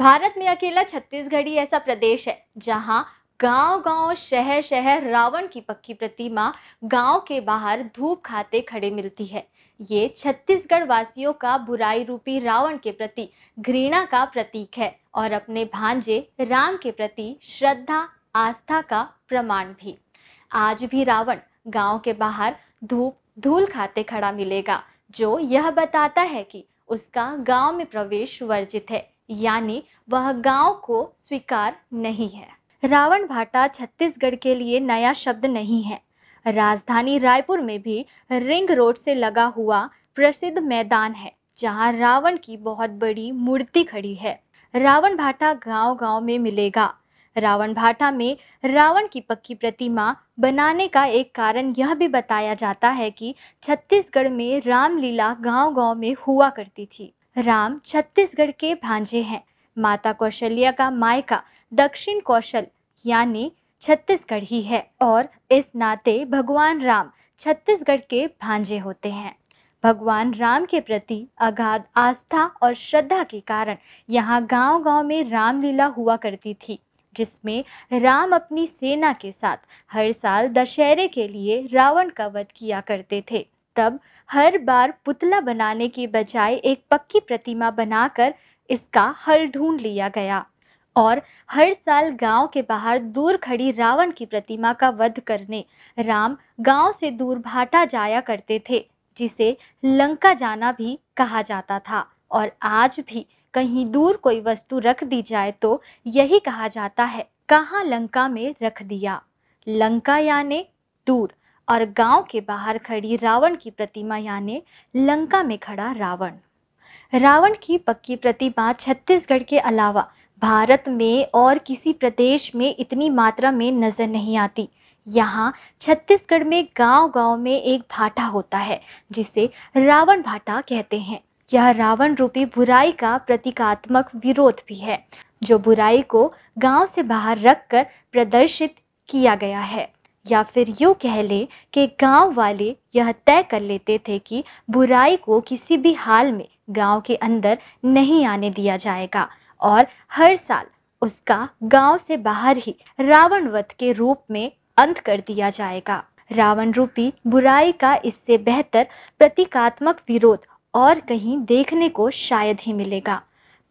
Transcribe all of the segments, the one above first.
भारत में अकेला छत्तीसगढ़ ही ऐसा प्रदेश है जहाँ गांव गांव शहर शहर रावण की पक्की प्रतिमा गांव के बाहर धूप खाते खड़े मिलती है ये छत्तीसगढ़ वासियों का बुराई रूपी रावण के प्रति घृणा का प्रतीक है और अपने भांजे राम के प्रति श्रद्धा आस्था का प्रमाण भी आज भी रावण गांव के बाहर धूप धूल खाते खड़ा मिलेगा जो यह बताता है कि उसका गांव में प्रवेश वर्जित है यानी वह गांव को स्वीकार नहीं है रावण भाटा छत्तीसगढ़ के लिए नया शब्द नहीं है राजधानी रायपुर में भी रिंग रोड से लगा हुआ प्रसिद्ध मैदान है जहां रावण की बहुत बड़ी मूर्ति खड़ी है रावण भाटा गांव गांव में मिलेगा रावण भाटा में रावण की पक्की प्रतिमा बनाने का एक कारण यह भी बताया जाता है कि छत्तीसगढ़ में रामलीला गांव-गांव में हुआ करती थी राम छत्तीसगढ़ के भांजे हैं माता कौशल्या का मायका दक्षिण कौशल यानी छत्तीसगढ़ ही है और इस नाते भगवान राम छत्तीसगढ़ के भांजे होते हैं भगवान राम के प्रति अगाध आस्था और श्रद्धा के कारण यहाँ गांव-गांव में रामलीला हुआ करती थी जिसमें राम अपनी सेना के साथ हर साल दशहरे के लिए रावण का वध किया करते थे तब हर बार पुतला बनाने के बजाय एक पक्की प्रतिमा बनाकर इसका हल ढूंढ लिया गया और हर साल गांव के बाहर दूर खड़ी रावण की प्रतिमा का वध करने राम गांव से दूर भाटा जाया करते थे जिसे लंका जाना भी कहा जाता था और आज भी कहीं दूर कोई वस्तु रख दी जाए तो यही कहा जाता है कहाँ लंका में रख दिया लंका याने दूर और गांव के बाहर खड़ी रावण की प्रतिमा याने लंका में खड़ा रावण रावण की पक्की प्रतिमा छत्तीसगढ़ के अलावा भारत में और किसी प्रदेश में इतनी मात्रा में नजर नहीं आती यहाँ छत्तीसगढ़ में गांव-गांव में एक भाटा होता है जिसे रावण भाटा कहते हैं यह रावण रूपी बुराई का प्रतीकात्मक विरोध भी है जो बुराई को गांव से बाहर रखकर प्रदर्शित किया गया है या फिर यूँ कह ले कि गांव वाले यह तय कर लेते थे कि बुराई को किसी भी हाल में गांव के अंदर नहीं आने दिया जाएगा और हर साल उसका गांव से बाहर ही रावण वध के रूप में अंत कर दिया जाएगा रावण रूपी बुराई का इससे बेहतर प्रतीकात्मक विरोध और कहीं देखने को शायद ही मिलेगा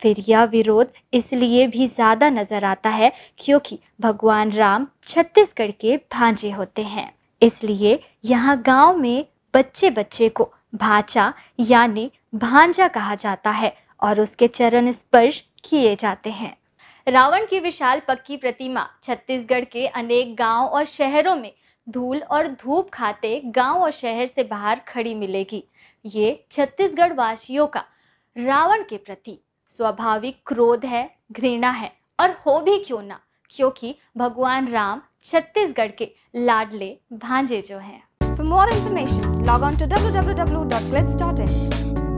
फिर यह विरोध इसलिए भी ज़्यादा नज़र आता है क्योंकि भगवान राम छत्तीसगढ़ के भांजे होते हैं इसलिए यहाँ गांव में बच्चे बच्चे को भाचा यानी भांजा कहा जाता है और उसके चरण स्पर्श किए जाते हैं रावण की विशाल पक्की प्रतिमा छत्तीसगढ़ के अनेक गांव और शहरों में धूल और धूप खाते गांव और शहर से बाहर खड़ी मिलेगी ये छत्तीसगढ़ वासियों का रावण के प्रति स्वाभाविक क्रोध है घृणा है और हो भी क्यों ना क्योंकि भगवान राम छत्तीसगढ़ के लाडले भांजे जो हैं। W W W dot clips dot इन